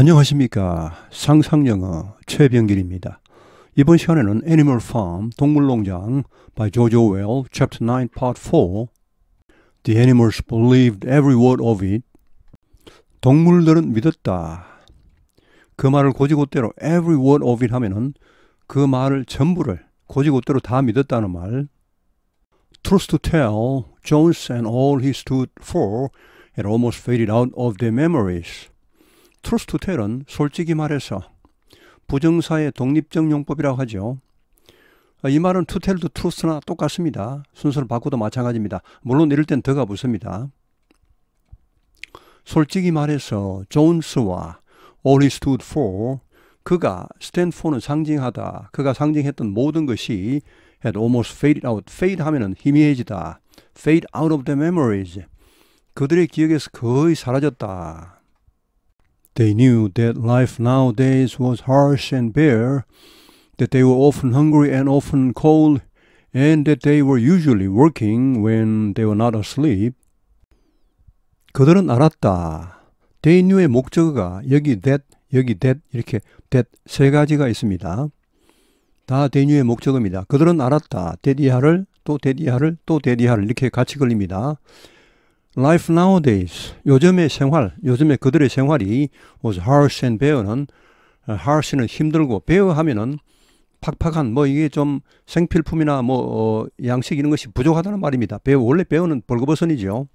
안녕하십니까. 상상영어 최병길입니다. 이번 시간에는 Animal Farm, 동물농장 by Jojo Well, Chapter 9, Part 4 The animals believed every word of it. 동물들은 믿었다. 그 말을 고지고대로 every word of it 하면은 그 말을 전부를 고지고대로 다 믿었다는 말. Truth to tell, Jones and all he stood for had almost faded out of their memories. 트루스투텔은 솔직히 말해서 부정사의 독립적 용법이라고 하죠. 아, 이 말은 투텔도 트루스나 똑같습니다. 순서를 바꿔도 마찬가지입니다. 물론 이럴 땐 더가 붙습니다. 솔직히 말해서 존스와 all he stood for 그가 스탠포는 상징하다. 그가 상징했던 모든 것이 had almost faded out. fade 하면은 희미해지다. fade out of the memories. 그들의 기억에서 거의 사라졌다. They knew that life nowadays was harsh and bare, that they were often hungry and often cold, and that they were usually working when they were not asleep. 그들은 알았다. They knew의 목적어가 여기 that, 여기 that 이렇게 that 세 가지가 있습니다. 다 they knew의 목적어입니다. 그들은 알았다. that 이하를 또 that 이하를 또 that 이하를 이렇게 같이 걸립니다. Life nowadays, 요즘의 생활, 요즘의 그들의 생활이 was harsh and b a r 는 harsh는 힘들고 bear 하면은 팍팍한 뭐 이게 좀 생필품이나 뭐 어, 양식 이런 것이 부족하다는 말입니다. 배우 원래 배우는 벌거벗은이죠.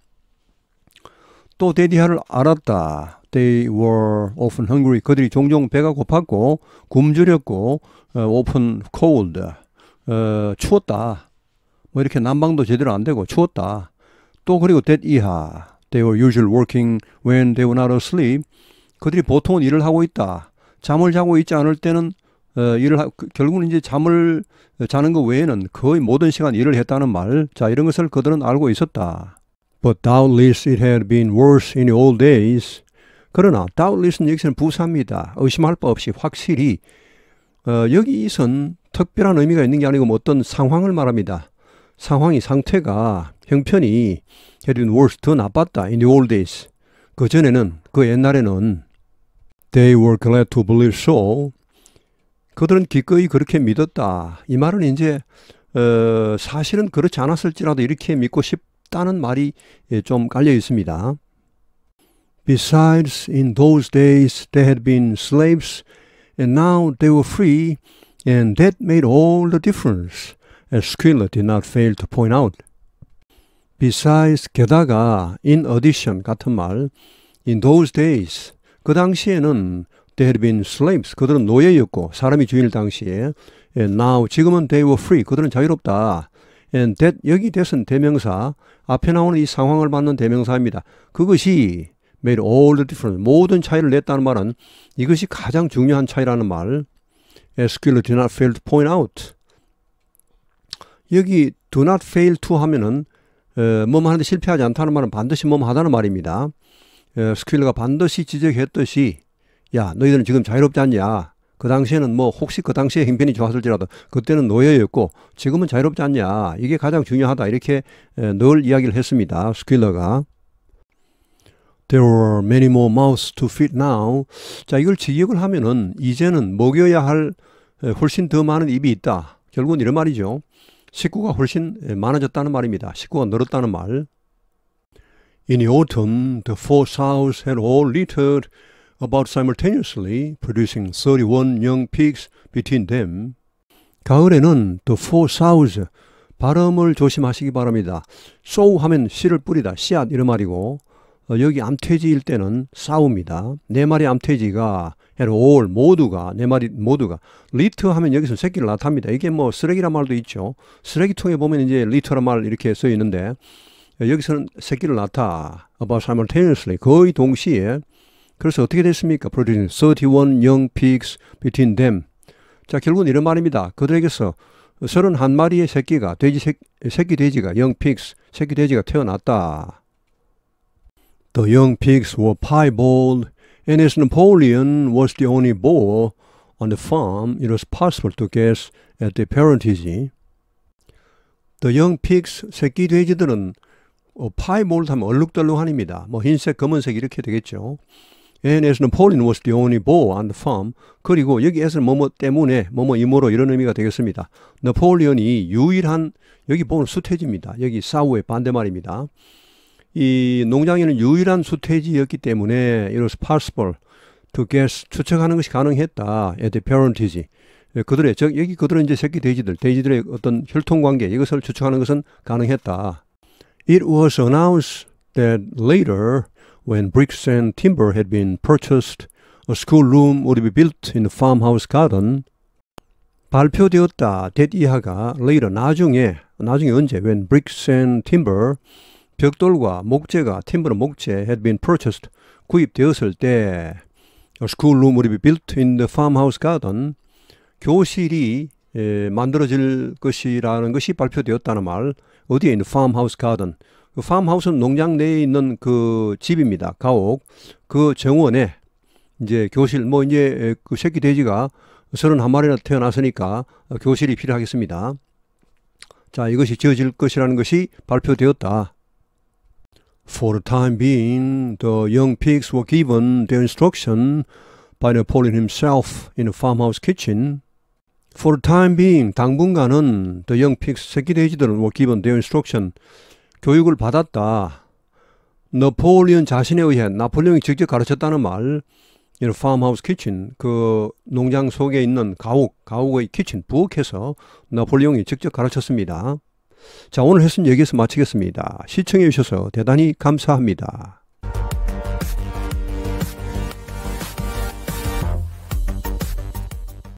또 대디하를 알았다. They were often hungry. 그들이 종종 배가 고팠고 굶주렸고 어, often cold. 어, 추웠다. 뭐 이렇게 난방도 제대로 안 되고 추웠다. 또 그리고 that 이하 They were usually working when they were not asleep. 그들이 보통은 일을 하고 있다. 잠을 자고 있지 않을 때는 어, 일을 하, 그, 결국은 이제 잠을 어, 자는 것 외에는 거의 모든 시간 일을 했다는 말. 자 이런 것을 그들은 알고 있었다. But doubtless it had been worse in the old days. 그러나 doubtless는 여기서는 부사입니다. 의심할 바 없이 확실히 어, 여기 이선 특별한 의미가 있는 게 아니고 뭐 어떤 상황을 말합니다. 상황이 상태가 형편이 getting worse 더 나빴다 in the old days 그 전에는 그 옛날에는 they were glad to believe so 그들은 기꺼이 그렇게 믿었다 이 말은 이제 어, 사실은 그렇지 않았을지라도 이렇게 믿고 싶다는 말이 좀 깔려 있습니다. Besides, in those days they had been slaves, and now they were free, and that made all the difference, as Schiller did not fail to point out. besides 게다가 in addition 같은 말 in those days 그 당시에는 they had been slaves 그들은 노예였고 사람이 주인일 당시에 and now 지금은 they were free 그들은 자유롭다 and that 여기 대선 대명사 앞에 나오는 이 상황을 받는 대명사입니다 그것이 made all the difference 모든 차이를 냈다는 말은 이것이 가장 중요한 차이라는 말 as q u i l did not fail to point out 여기 do not fail to 하면은 뭐만 하는데 실패하지 않다는 말은 반드시 뭐뭐 하다는 말입니다. 스퀴러가 반드시 지적했듯이 야 너희들은 지금 자유롭지 않냐. 그 당시에는 뭐 혹시 그 당시에 형편이 좋았을지라도 그때는 노예였고 지금은 자유롭지 않냐. 이게 가장 중요하다 이렇게 늘 이야기를 했습니다. 스퀴러가. There were many more mouths to feed now. 자 이걸 지역을 하면은 이제는 먹여야 할 훨씬 더 많은 입이 있다. 결국은 이런 말이죠. 식구가 훨씬 많아졌다는 말입니다. 식구가 늘었다는 말. In the autumn, the four sows had all littered about simultaneously, producing 31 young pigs between them. 가을에는 the four sows, 발음을 조심하시기 바랍니다. sow 하면 씨를 뿌리다, 씨앗 이런 말이고 어, 여기 암퇴지일 때는 싸웁니다. 네 마리 암퇴지가 올 모두가 네 마리 모두가 리트 하면 여기서 새끼를 나타납니다. 이게 뭐 쓰레기란 말도 있죠. 쓰레기통에 보면 이제 리트란 말 이렇게 써 있는데 어, 여기서는 새끼를 낳다. about 뭐 simultaneously 거의 동시에 그래서 어떻게 됐습니까? producing 31 young pigs between them 자 결국은 이런 말입니다. 그들에게서 31마리의 새끼가 돼지 새, 새끼 돼지가 young pigs 새끼 돼지가 태어났다. The young pigs were piebald, and as Napoleon was the only boy on the farm, it was possible to guess at their parentage. The young pigs, 새끼 돼지들은 어, 파이볼 하면 얼룩덜룩한입니다. 뭐 흰색, 검은색 이렇게 되겠죠. And as Napoleon was the only boy on the farm. 그리고 여기에서는 뭐뭐 때문에, 뭐 뭐 이모로 이런 의미가 되겠습니다. 나폴레온이 유일한, 여기 보면 수태지입니다. 여기 사우의 반대말입니다. 이 농장에는 유일한 수태지였기 때문에 it was possible to guess 추측하는 것이 가능했다. at the parentage. 그들의 즉 여기 그들은 이제 새끼 돼지들 돼지들의 어떤 혈통 관계 이것을 추측하는 것은 가능했다. It was announced that later when bricks and timber had been purchased a schoolroom would be built in the farmhouse garden. 발표되었다. that 이하가 later 나중에 나중에 언제 when bricks and timber 벽돌과 목재가 팀 i m 목재 had been purchased 구입되었을 때 a school room would be built in the farmhouse garden 교실이 예, 만들어질 것이라는 것이 발표되었다는 말 어디에 있는 farmhouse garden 그 farmhouse는 농장 내에 있는 그 집입니다 가옥 그 정원에 이제 교실 뭐 이제 그 새끼 돼지가 3 1 마리나 태어났으니까 교실이 필요하겠습니다 자 이것이 지어질 것이라는 것이 발표되었다 For the time being, the young pigs were given their instruction by Napoleon himself in the farmhouse kitchen. For the time being, 당분간은 the young pigs 새끼 돼지들은 were given their instruction. 교육을 받았다. 나폴리온 자신에 의해 나폴레옹이 직접 가르쳤다는 말. in a farmhouse kitchen, 그 농장 속에 있는 가옥, 가옥의 키친, 부엌에서 나폴레옹이 직접 가르쳤습니다. 자, 오늘 했은 여기에서 마치겠습니다. 시청해 주셔서 대단히 감사합니다.